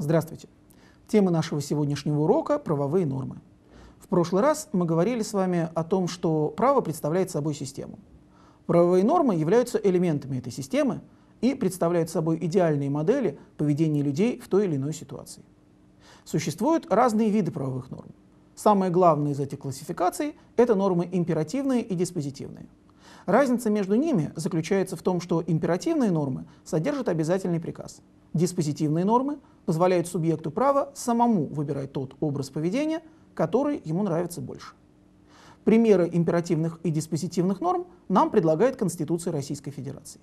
Здравствуйте. Тема нашего сегодняшнего урока – правовые нормы. В прошлый раз мы говорили с вами о том, что право представляет собой систему. Правовые нормы являются элементами этой системы и представляют собой идеальные модели поведения людей в той или иной ситуации. Существуют разные виды правовых норм. Самое главное из этих классификаций – это нормы императивные и диспозитивные – Разница между ними заключается в том, что императивные нормы содержат обязательный приказ. Диспозитивные нормы позволяют субъекту права самому выбирать тот образ поведения, который ему нравится больше. Примеры императивных и диспозитивных норм нам предлагает Конституция Российской Федерации.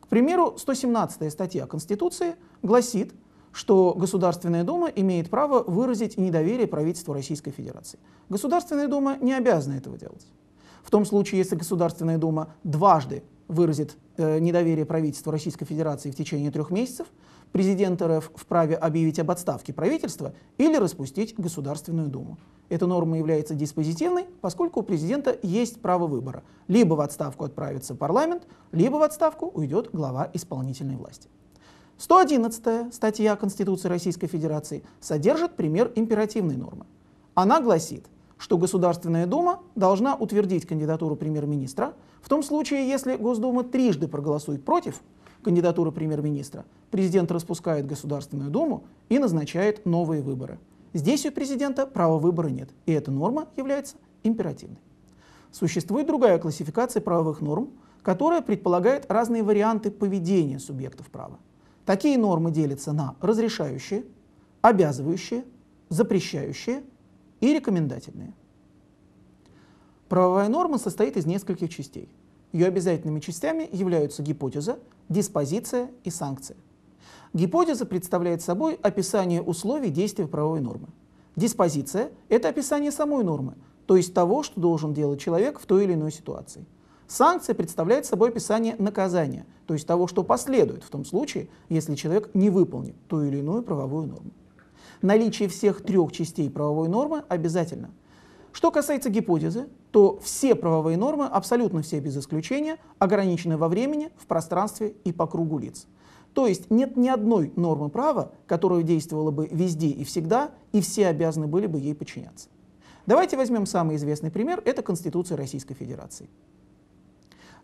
К примеру, 117 статья Конституции гласит, что Государственная Дума имеет право выразить недоверие правительству Российской Федерации. Государственная Дума не обязана этого делать в том случае, если Государственная Дума дважды выразит э, недоверие правительству Российской Федерации в течение трех месяцев, президент РФ вправе объявить об отставке правительства или распустить Государственную Думу. Эта норма является диспозитивной, поскольку у президента есть право выбора. Либо в отставку отправится парламент, либо в отставку уйдет глава исполнительной власти. 111 статья Конституции Российской Федерации содержит пример императивной нормы. Она гласит, что Государственная Дума должна утвердить кандидатуру премьер-министра в том случае, если Госдума трижды проголосует против кандидатуры премьер-министра, президент распускает Государственную Думу и назначает новые выборы. Здесь у президента права выбора нет, и эта норма является императивной. Существует другая классификация правовых норм, которая предполагает разные варианты поведения субъектов права. Такие нормы делятся на разрешающие, обязывающие, запрещающие – и рекомендательные. Правовая норма состоит из нескольких частей. Ее обязательными частями являются гипотеза, диспозиция и санкция. Гипотеза представляет собой описание условий действия правовой нормы. Диспозиция – это описание самой нормы, то есть того, что должен делать человек в той или иной ситуации. Санкция представляет собой описание наказания, то есть того, что последует в том случае, если человек не выполнит ту или иную правовую норму наличие всех трех частей правовой нормы обязательно. Что касается гипотезы, то все правовые нормы, абсолютно все без исключения, ограничены во времени, в пространстве и по кругу лиц. То есть нет ни одной нормы права, которая действовала бы везде и всегда, и все обязаны были бы ей подчиняться. Давайте возьмем самый известный пример, это Конституция Российской Федерации.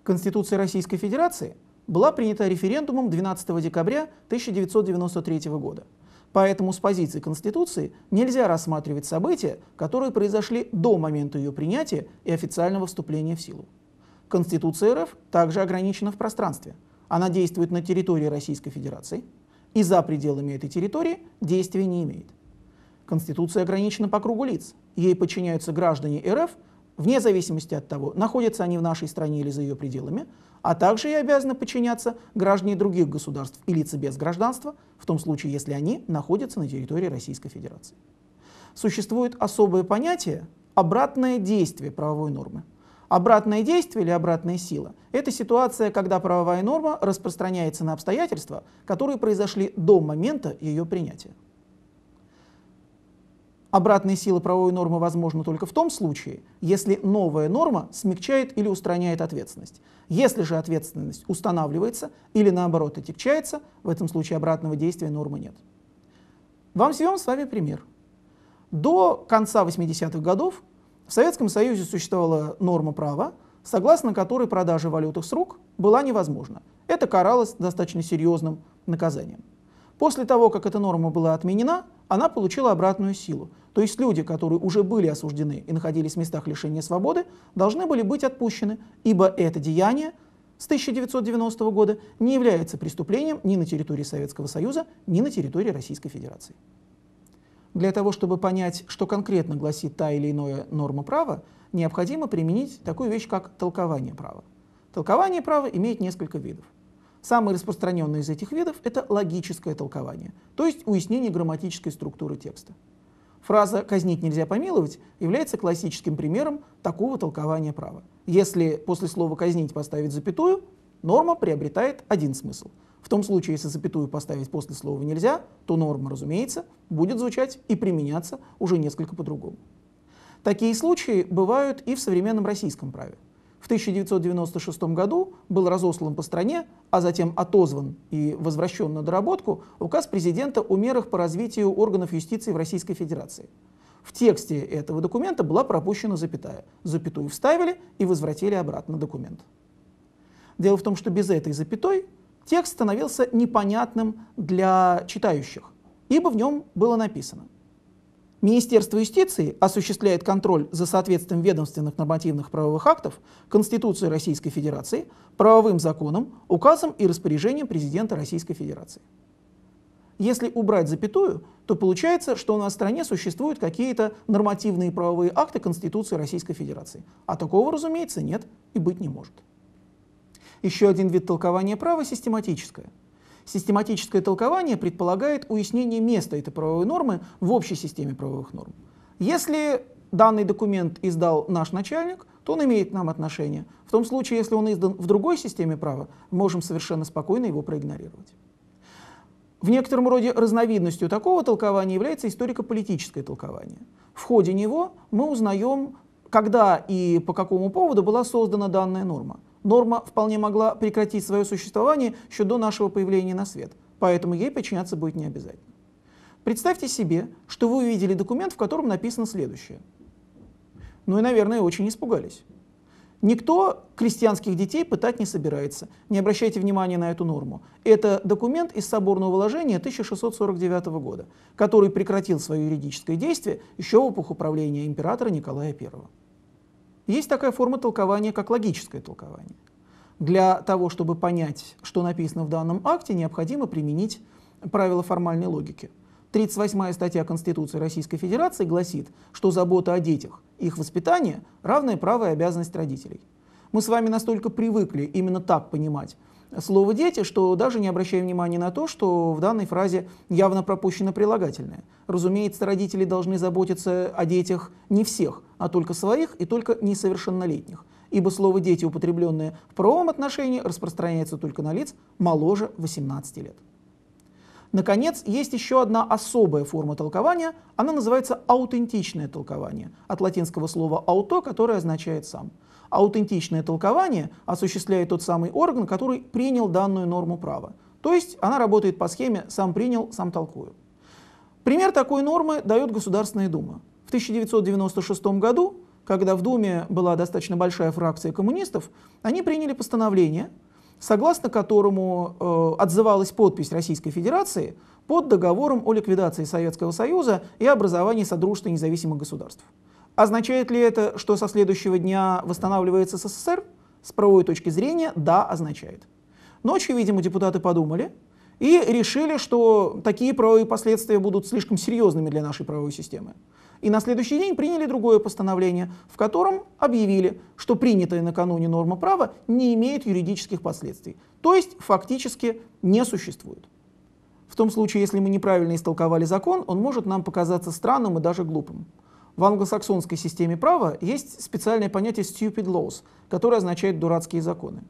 Конституция Российской Федерации была принята референдумом 12 декабря 1993 года – Поэтому с позиции Конституции нельзя рассматривать события, которые произошли до момента ее принятия и официального вступления в силу. Конституция РФ также ограничена в пространстве. Она действует на территории Российской Федерации и за пределами этой территории действия не имеет. Конституция ограничена по кругу лиц. Ей подчиняются граждане РФ – вне зависимости от того, находятся они в нашей стране или за ее пределами, а также и обязаны подчиняться граждане других государств и лица без гражданства, в том случае, если они находятся на территории Российской Федерации. Существует особое понятие «обратное действие правовой нормы». Обратное действие или обратная сила – это ситуация, когда правовая норма распространяется на обстоятельства, которые произошли до момента ее принятия. Обратные силы правовой нормы возможны только в том случае, если новая норма смягчает или устраняет ответственность. Если же ответственность устанавливается или наоборот отягчается, в этом случае обратного действия нормы нет. Вам сведем с вами пример. До конца 80-х годов в Советском Союзе существовала норма права, согласно которой продажа валютных с рук была невозможна. Это каралось достаточно серьезным наказанием. После того, как эта норма была отменена, она получила обратную силу. То есть люди, которые уже были осуждены и находились в местах лишения свободы, должны были быть отпущены, ибо это деяние с 1990 года не является преступлением ни на территории Советского Союза, ни на территории Российской Федерации. Для того, чтобы понять, что конкретно гласит та или иная норма права, необходимо применить такую вещь, как толкование права. Толкование права имеет несколько видов – Самый распространенный из этих видов — это логическое толкование, то есть уяснение грамматической структуры текста. Фраза «казнить нельзя помиловать» является классическим примером такого толкования права. Если после слова «казнить» поставить запятую, норма приобретает один смысл. В том случае, если запятую поставить после слова «нельзя», то норма, разумеется, будет звучать и применяться уже несколько по-другому. Такие случаи бывают и в современном российском праве. В 1996 году был разослан по стране, а затем отозван и возвращен на доработку указ президента о мерах по развитию органов юстиции в Российской Федерации. В тексте этого документа была пропущена запятая. Запятую вставили и возвратили обратно документ. Дело в том, что без этой запятой текст становился непонятным для читающих, ибо в нем было написано – Министерство юстиции осуществляет контроль за соответствием ведомственных нормативных правовых актов Конституции Российской Федерации, правовым законам, указам и распоряжениям президента Российской Федерации. Если убрать запятую, то получается, что у нас в стране существуют какие-то нормативные правовые акты Конституции Российской Федерации. А такого, разумеется, нет и быть не может. Еще один вид толкования права систематическое – Систематическое толкование предполагает уяснение места этой правовой нормы в общей системе правовых норм. Если данный документ издал наш начальник, то он имеет к нам отношение. В том случае, если он издан в другой системе права, можем совершенно спокойно его проигнорировать. В некотором роде разновидностью такого толкования является историко-политическое толкование. В ходе него мы узнаем, когда и по какому поводу была создана данная норма. Норма вполне могла прекратить свое существование еще до нашего появления на свет, поэтому ей подчиняться будет не обязательно. Представьте себе, что вы увидели документ, в котором написано следующее. Ну и, наверное, очень испугались. Никто крестьянских детей пытать не собирается. Не обращайте внимания на эту норму. Это документ из соборного вложения 1649 года, который прекратил свое юридическое действие еще в эпоху правления императора Николая I. Есть такая форма толкования, как логическое толкование. Для того, чтобы понять, что написано в данном акте, необходимо применить правила формальной логики. 38 статья Конституции Российской Федерации гласит, что забота о детях, их воспитание – равное право и обязанность родителей. Мы с вами настолько привыкли именно так понимать слово «дети», что даже не обращая внимания на то, что в данной фразе явно пропущено прилагательное. Разумеется, родители должны заботиться о детях не всех, а только своих и только несовершеннолетних, ибо слово «дети», употребленное в правовом отношении, распространяется только на лиц моложе 18 лет. Наконец, есть еще одна особая форма толкования, она называется аутентичное толкование, от латинского слова «ауто», которое означает «сам». Аутентичное толкование осуществляет тот самый орган, который принял данную норму права. То есть она работает по схеме «сам принял, сам толкую». Пример такой нормы дает Государственная Дума. В 1996 году, когда в Думе была достаточно большая фракция коммунистов, они приняли постановление, согласно которому э, отзывалась подпись Российской Федерации под договором о ликвидации Советского Союза и образовании Содружества независимых государств. Означает ли это, что со следующего дня восстанавливается СССР? С правовой точки зрения, да, означает. Ночью, видимо, депутаты подумали и решили, что такие правовые последствия будут слишком серьезными для нашей правовой системы. И на следующий день приняли другое постановление, в котором объявили, что принятая накануне норма права не имеет юридических последствий, то есть фактически не существует. В том случае, если мы неправильно истолковали закон, он может нам показаться странным и даже глупым. В англосаксонской системе права есть специальное понятие stupid laws, которое означает дурацкие законы.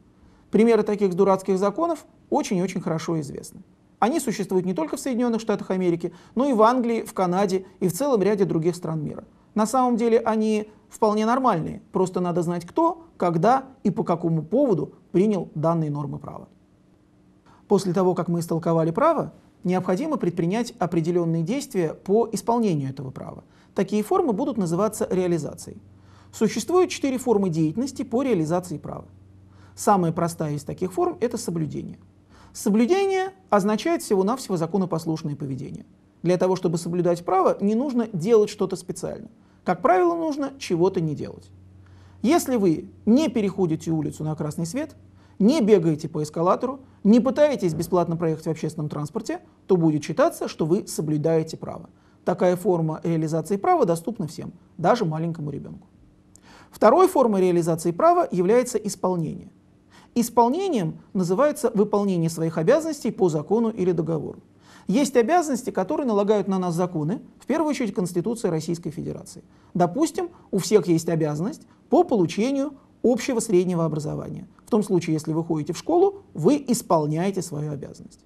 Примеры таких дурацких законов очень и очень хорошо известны. Они существуют не только в Соединенных Штатах Америки, но и в Англии, в Канаде и в целом ряде других стран мира. На самом деле они вполне нормальные, просто надо знать, кто, когда и по какому поводу принял данные нормы права. После того, как мы истолковали право, необходимо предпринять определенные действия по исполнению этого права. Такие формы будут называться реализацией. Существует четыре формы деятельности по реализации права. Самая простая из таких форм – это соблюдение. Соблюдение означает всего-навсего законопослушное поведение. Для того, чтобы соблюдать право, не нужно делать что-то специально. Как правило, нужно чего-то не делать. Если вы не переходите улицу на красный свет – не бегаете по эскалатору, не пытаетесь бесплатно проехать в общественном транспорте, то будет считаться, что вы соблюдаете право. Такая форма реализации права доступна всем, даже маленькому ребенку. Второй формой реализации права является исполнение. Исполнением называется выполнение своих обязанностей по закону или договору. Есть обязанности, которые налагают на нас законы, в первую очередь Конституция Российской Федерации. Допустим, у всех есть обязанность по получению общего среднего образования. В том случае, если вы ходите в школу, вы исполняете свою обязанность.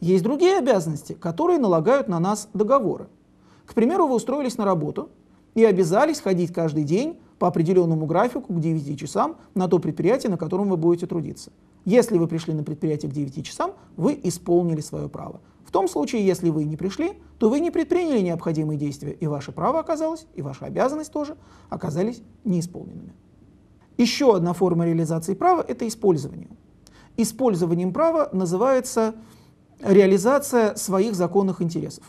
Есть другие обязанности, которые налагают на нас договоры. К примеру, вы устроились на работу и обязались ходить каждый день по определенному графику к 9 часам на то предприятие, на котором вы будете трудиться. Если вы пришли на предприятие к 9 часам, вы исполнили свое право. В том случае, если вы не пришли, то вы не предприняли необходимые действия, и ваше право оказалось, и ваша обязанность тоже оказались неисполненными. Еще одна форма реализации права – это использование. Использованием права называется реализация своих законных интересов.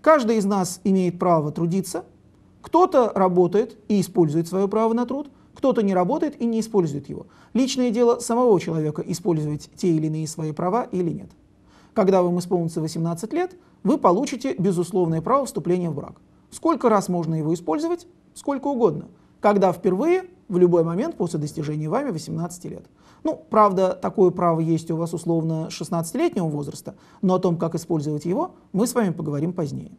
Каждый из нас имеет право трудиться, кто-то работает и использует свое право на труд, кто-то не работает и не использует его. Личное дело самого человека использовать те или иные свои права или нет. Когда вам исполнится 18 лет, вы получите безусловное право вступления в брак. Сколько раз можно его использовать? Сколько угодно когда впервые в любой момент после достижения вами 18 лет. Ну, правда, такое право есть у вас условно 16-летнего возраста, но о том, как использовать его, мы с вами поговорим позднее.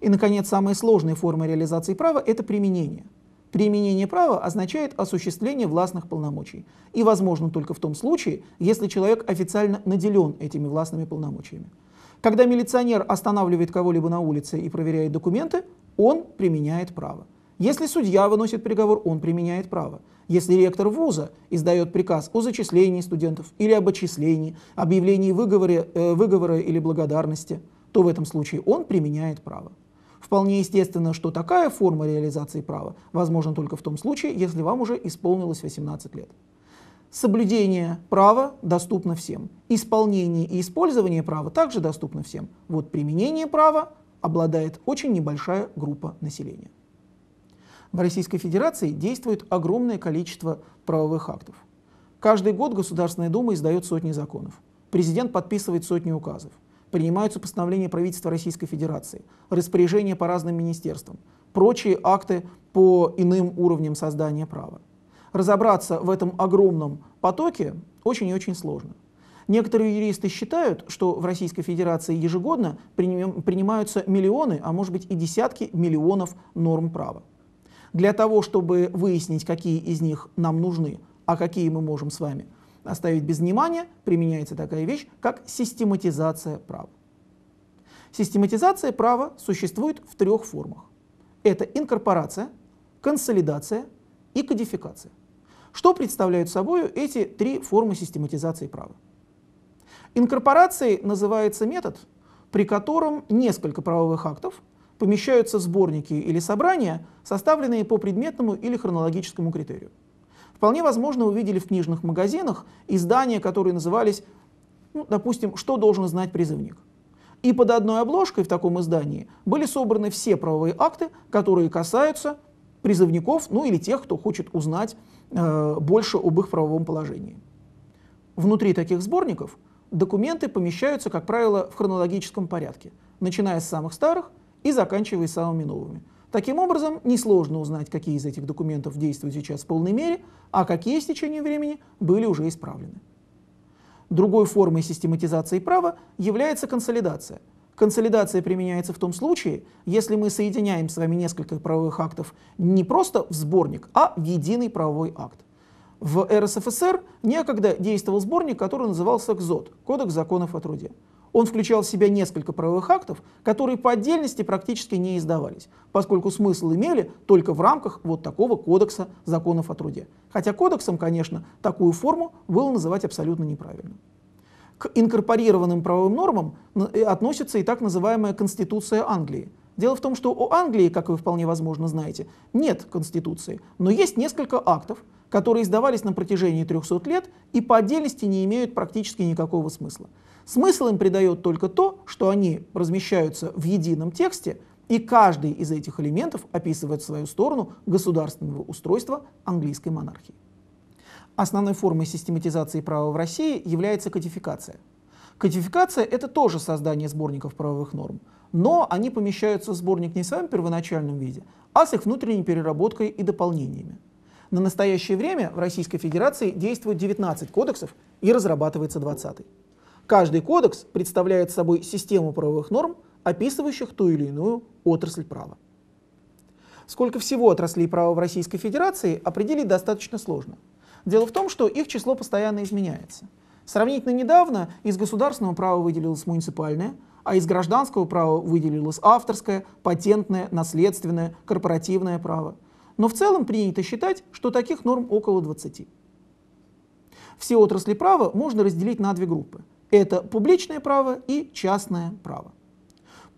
И, наконец, самая сложная форма реализации права – это применение. Применение права означает осуществление властных полномочий и возможно только в том случае, если человек официально наделен этими властными полномочиями. Когда милиционер останавливает кого-либо на улице и проверяет документы, он применяет право. Если судья выносит приговор, он применяет право. Если ректор вуза издает приказ о зачислении студентов или об отчислении, объявлении выговоре, э, выговора или благодарности, то в этом случае он применяет право. Вполне естественно, что такая форма реализации права возможна только в том случае, если вам уже исполнилось 18 лет. Соблюдение права доступно всем. Исполнение и использование права также доступно всем. Вот применение права обладает очень небольшая группа населения. В Российской Федерации действует огромное количество правовых актов. Каждый год Государственная Дума издает сотни законов. Президент подписывает сотни указов. Принимаются постановления правительства Российской Федерации, распоряжения по разным министерствам, прочие акты по иным уровням создания права. Разобраться в этом огромном потоке очень и очень сложно. Некоторые юристы считают, что в Российской Федерации ежегодно принимаются миллионы, а может быть и десятки миллионов норм права для того, чтобы выяснить, какие из них нам нужны, а какие мы можем с вами оставить без внимания, применяется такая вещь, как систематизация права. Систематизация права существует в трех формах. Это инкорпорация, консолидация и кодификация. Что представляют собой эти три формы систематизации права? Инкорпорацией называется метод, при котором несколько правовых актов помещаются сборники или собрания, составленные по предметному или хронологическому критерию. Вполне возможно, вы видели в книжных магазинах издания, которые назывались, ну, допустим, «Что должен знать призывник?». И под одной обложкой в таком издании были собраны все правовые акты, которые касаются призывников, ну или тех, кто хочет узнать э, больше об их правовом положении. Внутри таких сборников документы помещаются, как правило, в хронологическом порядке, начиная с самых старых и заканчивая самыми новыми. Таким образом, несложно узнать, какие из этих документов действуют сейчас в полной мере, а какие с течением времени были уже исправлены. Другой формой систематизации права является консолидация. Консолидация применяется в том случае, если мы соединяем с вами несколько правовых актов не просто в сборник, а в единый правовой акт. В РСФСР некогда действовал сборник, который назывался КЗОТ – Кодекс законов о труде. Он включал в себя несколько правовых актов, которые по отдельности практически не издавались, поскольку смысл имели только в рамках вот такого кодекса законов о труде. Хотя кодексом, конечно, такую форму было называть абсолютно неправильно. К инкорпорированным правовым нормам э, относится и так называемая Конституция Англии – Дело в том, что у Англии, как вы вполне возможно знаете, нет конституции, но есть несколько актов, которые издавались на протяжении 300 лет и по отдельности не имеют практически никакого смысла. Смысл им придает только то, что они размещаются в едином тексте, и каждый из этих элементов описывает свою сторону государственного устройства английской монархии. Основной формой систематизации права в России является кодификация – Кодификация — это тоже создание сборников правовых норм, но они помещаются в сборник не в своем первоначальном виде, а с их внутренней переработкой и дополнениями. На настоящее время в Российской Федерации действует 19 кодексов и разрабатывается 20. Каждый кодекс представляет собой систему правовых норм, описывающих ту или иную отрасль права. Сколько всего отраслей права в Российской Федерации определить достаточно сложно. Дело в том, что их число постоянно изменяется – Сравнительно недавно из государственного права выделилось муниципальное, а из гражданского права выделилось авторское, патентное, наследственное, корпоративное право. Но в целом принято считать, что таких норм около 20. Все отрасли права можно разделить на две группы. Это публичное право и частное право.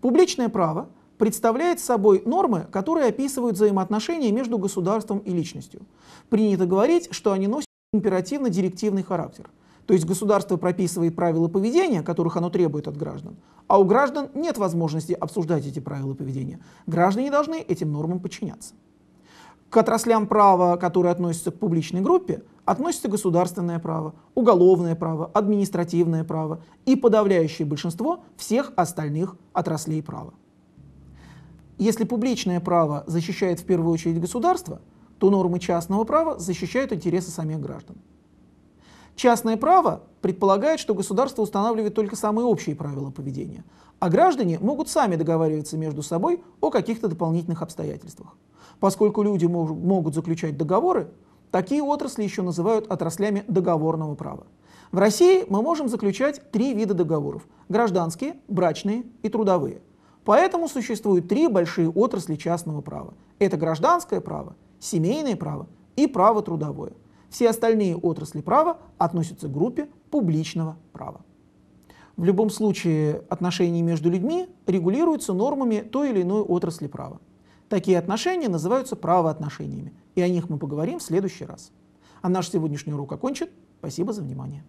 Публичное право представляет собой нормы, которые описывают взаимоотношения между государством и личностью. Принято говорить, что они носят императивно-директивный характер – то есть государство прописывает правила поведения, которых оно требует от граждан, а у граждан нет возможности обсуждать эти правила поведения. Граждане должны этим нормам подчиняться. К отраслям права, которые относятся к публичной группе, относятся государственное право, уголовное право, административное право и подавляющее большинство всех остальных отраслей права. Если публичное право защищает в первую очередь государство, то нормы частного права защищают интересы самих граждан. Частное право предполагает, что государство устанавливает только самые общие правила поведения, а граждане могут сами договариваться между собой о каких-то дополнительных обстоятельствах. Поскольку люди мож- могут заключать договоры, такие отрасли еще называют отраслями договорного права. В России мы можем заключать три вида договоров – гражданские, брачные и трудовые. Поэтому существуют три большие отрасли частного права. Это гражданское право, семейное право и право трудовое. Все остальные отрасли права относятся к группе публичного права. В любом случае отношения между людьми регулируются нормами той или иной отрасли права. Такие отношения называются правоотношениями, и о них мы поговорим в следующий раз. А наш сегодняшний урок окончен. Спасибо за внимание.